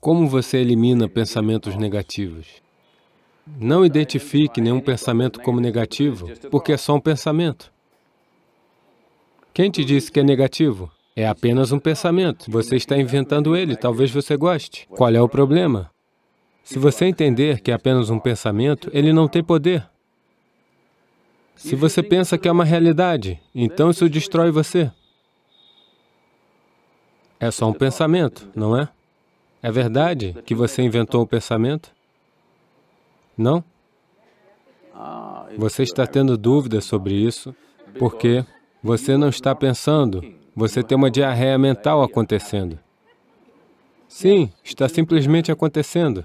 Como você elimina pensamentos negativos? Não identifique nenhum pensamento como negativo, porque é só um pensamento. Quem te disse que é negativo? É apenas um pensamento. Você está inventando ele, talvez você goste. Qual é o problema? Se você entender que é apenas um pensamento, ele não tem poder. Se você pensa que é uma realidade, então isso destrói você. É só um pensamento, não é? É verdade que você inventou o pensamento? Não? Você está tendo dúvidas sobre isso porque você não está pensando, você tem uma diarreia mental acontecendo. Sim, está simplesmente acontecendo.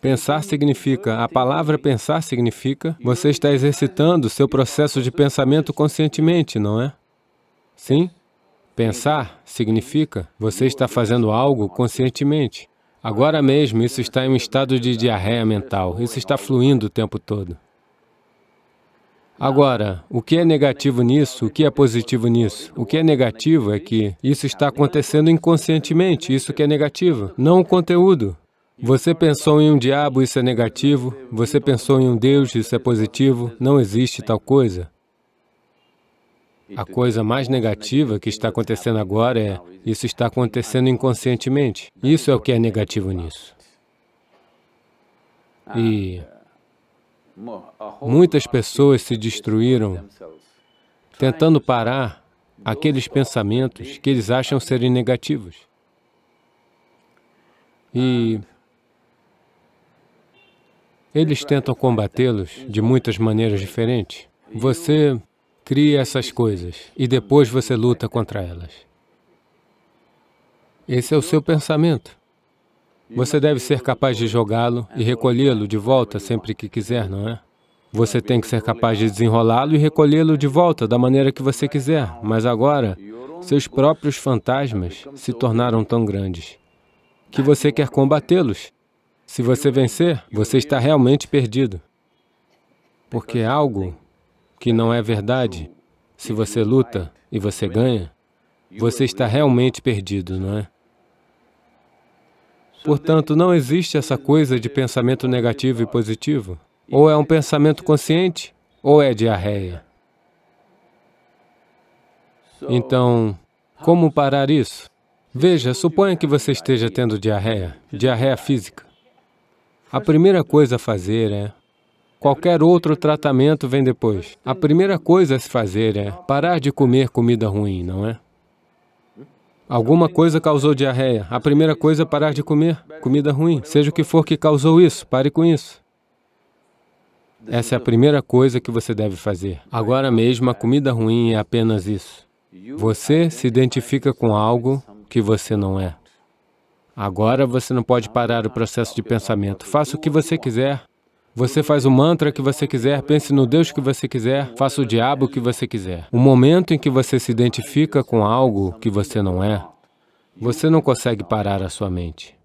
Pensar significa, a palavra pensar significa, você está exercitando seu processo de pensamento conscientemente, não é? Sim? Pensar significa você está fazendo algo conscientemente. Agora mesmo, isso está em um estado de diarreia mental, isso está fluindo o tempo todo. Agora, o que é negativo nisso, o que é positivo nisso? O que é negativo é que isso está acontecendo inconscientemente, isso que é negativo, não o conteúdo. Você pensou em um diabo, isso é negativo. Você pensou em um Deus, isso é positivo. Não existe tal coisa. A coisa mais negativa que está acontecendo agora é isso está acontecendo inconscientemente. Isso é o que é negativo nisso. E muitas pessoas se destruíram tentando parar aqueles pensamentos que eles acham serem negativos. E eles tentam combatê-los de muitas maneiras diferentes. Você Crie essas coisas e depois você luta contra elas. Esse é o seu pensamento. Você deve ser capaz de jogá-lo e recolhê-lo de volta sempre que quiser, não é? Você tem que ser capaz de desenrolá-lo e recolhê-lo de volta da maneira que você quiser, mas agora, seus próprios fantasmas se tornaram tão grandes que você quer combatê-los. Se você vencer, você está realmente perdido, porque algo que não é verdade, se você luta e você ganha, você está realmente perdido, não é? Portanto, não existe essa coisa de pensamento negativo e positivo. Ou é um pensamento consciente, ou é diarreia. Então, como parar isso? Veja, suponha que você esteja tendo diarreia, diarreia física. A primeira coisa a fazer é Qualquer outro tratamento vem depois. A primeira coisa a se fazer é parar de comer comida ruim, não é? Alguma coisa causou diarreia. A primeira coisa é parar de comer comida ruim. Seja o que for que causou isso, pare com isso. Essa é a primeira coisa que você deve fazer. Agora mesmo, a comida ruim é apenas isso. Você se identifica com algo que você não é. Agora você não pode parar o processo de pensamento. Faça o que você quiser, você faz o mantra que você quiser, pense no Deus que você quiser, faça o diabo que você quiser. O momento em que você se identifica com algo que você não é, você não consegue parar a sua mente.